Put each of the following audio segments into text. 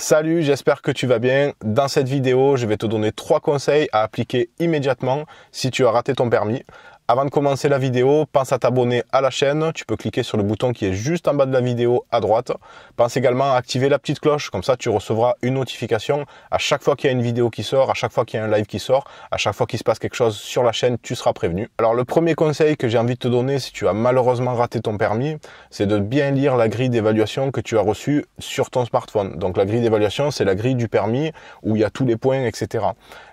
Salut, j'espère que tu vas bien. Dans cette vidéo, je vais te donner trois conseils à appliquer immédiatement si tu as raté ton permis. Avant de commencer la vidéo, pense à t'abonner à la chaîne. Tu peux cliquer sur le bouton qui est juste en bas de la vidéo à droite. Pense également à activer la petite cloche, comme ça tu recevras une notification à chaque fois qu'il y a une vidéo qui sort, à chaque fois qu'il y a un live qui sort, à chaque fois qu'il se passe quelque chose sur la chaîne, tu seras prévenu. Alors le premier conseil que j'ai envie de te donner si tu as malheureusement raté ton permis, c'est de bien lire la grille d'évaluation que tu as reçue sur ton smartphone. Donc la grille d'évaluation, c'est la grille du permis où il y a tous les points, etc.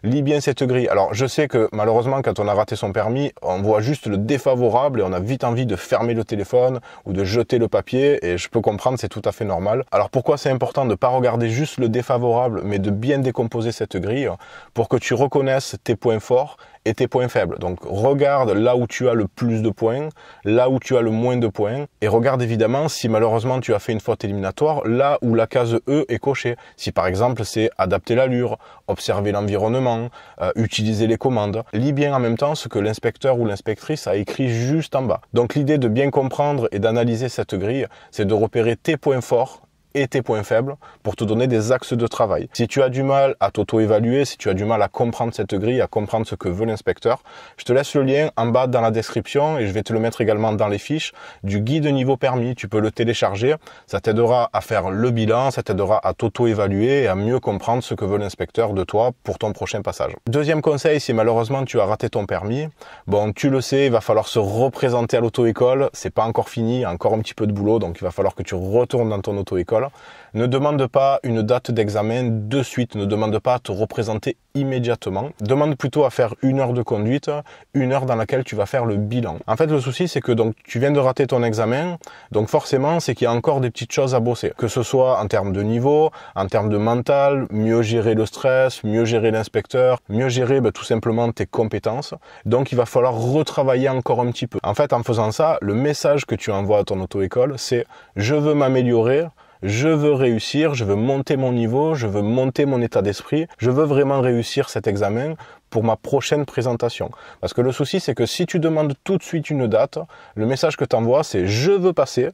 Lis bien cette grille. Alors je sais que malheureusement quand on a raté son permis, on voit juste le défavorable et on a vite envie de fermer le téléphone ou de jeter le papier et je peux comprendre, c'est tout à fait normal. Alors pourquoi c'est important de ne pas regarder juste le défavorable mais de bien décomposer cette grille pour que tu reconnaisses tes points forts et tes points faibles. Donc regarde là où tu as le plus de points, là où tu as le moins de points, et regarde évidemment si malheureusement tu as fait une faute éliminatoire, là où la case E est cochée. Si par exemple c'est adapter l'allure, observer l'environnement, euh, utiliser les commandes. Lis bien en même temps ce que l'inspecteur ou l'inspectrice a écrit juste en bas. Donc l'idée de bien comprendre et d'analyser cette grille, c'est de repérer tes points forts et tes points faibles pour te donner des axes de travail. Si tu as du mal à t'auto-évaluer, si tu as du mal à comprendre cette grille, à comprendre ce que veut l'inspecteur, je te laisse le lien en bas dans la description et je vais te le mettre également dans les fiches du guide niveau permis. Tu peux le télécharger, ça t'aidera à faire le bilan, ça t'aidera à t'auto-évaluer et à mieux comprendre ce que veut l'inspecteur de toi pour ton prochain passage. Deuxième conseil, si malheureusement tu as raté ton permis, bon, tu le sais, il va falloir se représenter à l'auto-école, c'est pas encore fini, encore un petit peu de boulot, donc il va falloir que tu retournes dans ton auto-école ne demande pas une date d'examen de suite, ne demande pas à te représenter immédiatement, demande plutôt à faire une heure de conduite, une heure dans laquelle tu vas faire le bilan. En fait, le souci, c'est que donc tu viens de rater ton examen, donc forcément, c'est qu'il y a encore des petites choses à bosser, que ce soit en termes de niveau, en termes de mental, mieux gérer le stress, mieux gérer l'inspecteur, mieux gérer ben, tout simplement tes compétences. Donc, il va falloir retravailler encore un petit peu. En fait, en faisant ça, le message que tu envoies à ton auto-école, c'est je veux m'améliorer je veux réussir, je veux monter mon niveau, je veux monter mon état d'esprit, je veux vraiment réussir cet examen pour ma prochaine présentation. Parce que le souci, c'est que si tu demandes tout de suite une date, le message que tu envoies, c'est je veux passer,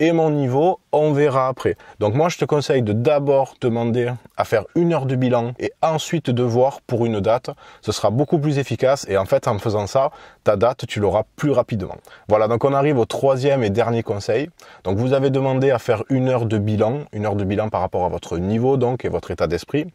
et mon niveau, on verra après. Donc moi, je te conseille de d'abord demander à faire une heure de bilan et ensuite de voir pour une date. Ce sera beaucoup plus efficace et en fait, en faisant ça, ta date, tu l'auras plus rapidement. Voilà, donc on arrive au troisième et dernier conseil. Donc vous avez demandé à faire une heure de bilan, une heure de bilan par rapport à votre niveau donc et votre état d'esprit.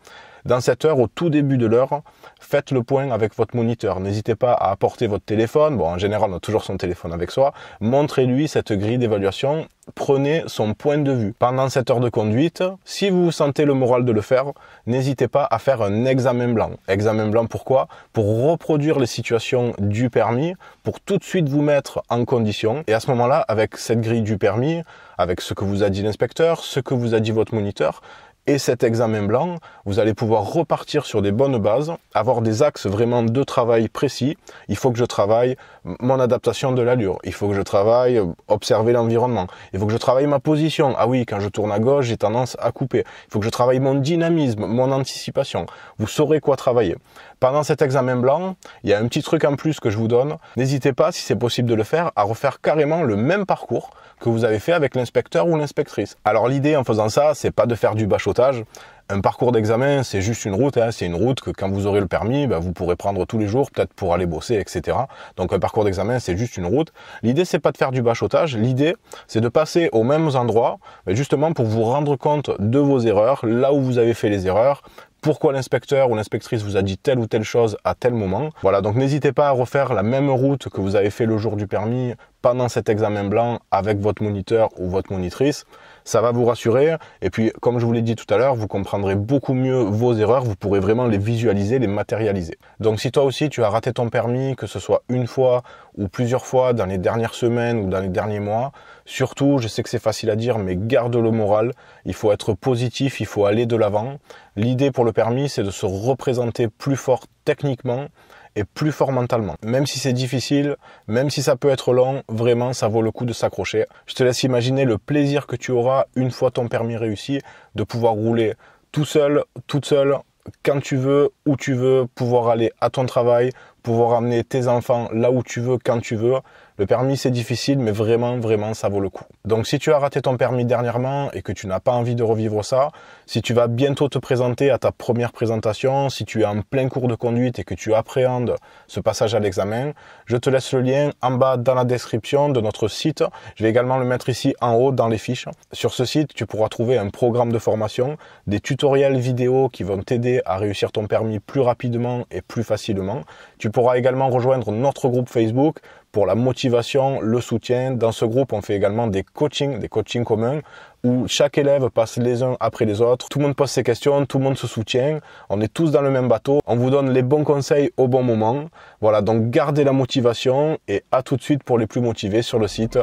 Dans cette heure, au tout début de l'heure, faites le point avec votre moniteur. N'hésitez pas à apporter votre téléphone. Bon, en général, on a toujours son téléphone avec soi. Montrez-lui cette grille d'évaluation. Prenez son point de vue. Pendant cette heure de conduite, si vous sentez le moral de le faire, n'hésitez pas à faire un examen blanc. Examen blanc pourquoi Pour reproduire les situations du permis, pour tout de suite vous mettre en condition. Et à ce moment-là, avec cette grille du permis, avec ce que vous a dit l'inspecteur, ce que vous a dit votre moniteur, et cet examen blanc, vous allez pouvoir repartir sur des bonnes bases, avoir des axes vraiment de travail précis. Il faut que je travaille mon adaptation de l'allure. Il faut que je travaille, euh, observer l'environnement. Il faut que je travaille ma position. Ah oui, quand je tourne à gauche, j'ai tendance à couper. Il faut que je travaille mon dynamisme, mon anticipation. Vous saurez quoi travailler. Pendant cet examen blanc, il y a un petit truc en plus que je vous donne. N'hésitez pas, si c'est possible de le faire, à refaire carrément le même parcours que vous avez fait avec l'inspecteur ou l'inspectrice. Alors l'idée en faisant ça, c'est pas de faire du bachotage, un parcours d'examen, c'est juste une route, hein, c'est une route que quand vous aurez le permis, ben, vous pourrez prendre tous les jours, peut-être pour aller bosser, etc. Donc un parcours d'examen, c'est juste une route. L'idée, c'est pas de faire du bachotage, l'idée, c'est de passer aux mêmes endroits, ben, justement pour vous rendre compte de vos erreurs, là où vous avez fait les erreurs, pourquoi l'inspecteur ou l'inspectrice vous a dit telle ou telle chose à tel moment. Voilà, donc n'hésitez pas à refaire la même route que vous avez fait le jour du permis pendant cet examen blanc avec votre moniteur ou votre monitrice. Ça va vous rassurer. Et puis, comme je vous l'ai dit tout à l'heure, vous comprendrez beaucoup mieux vos erreurs. Vous pourrez vraiment les visualiser, les matérialiser. Donc, si toi aussi tu as raté ton permis, que ce soit une fois ou plusieurs fois dans les dernières semaines ou dans les derniers mois, surtout, je sais que c'est facile à dire, mais garde le moral. Il faut être positif, il faut aller de l'avant. L'idée pour le permis, c'est de se représenter plus fort techniquement et plus fort mentalement. Même si c'est difficile, même si ça peut être long, vraiment, ça vaut le coup de s'accrocher. Je te laisse imaginer le plaisir que tu auras une fois ton permis réussi de pouvoir rouler tout seul, toute seule, quand tu veux, où tu veux, pouvoir aller à ton travail, pouvoir amener tes enfants là où tu veux, quand tu veux. Le permis, c'est difficile, mais vraiment, vraiment, ça vaut le coup. Donc, si tu as raté ton permis dernièrement et que tu n'as pas envie de revivre ça, si tu vas bientôt te présenter à ta première présentation, si tu es en plein cours de conduite et que tu appréhendes ce passage à l'examen, je te laisse le lien en bas dans la description de notre site. Je vais également le mettre ici en haut dans les fiches. Sur ce site, tu pourras trouver un programme de formation, des tutoriels vidéo qui vont t'aider à réussir ton permis plus rapidement et plus facilement. Tu pourras également rejoindre notre groupe Facebook pour la motivation, le soutien. Dans ce groupe, on fait également des coachings, des coachings communs où chaque élève passe les uns après les autres. Tout le monde pose ses questions, tout le monde se soutient. On est tous dans le même bateau. On vous donne les bons conseils au bon moment. Voilà, donc gardez la motivation et à tout de suite pour les plus motivés sur le site.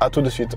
À tout de suite.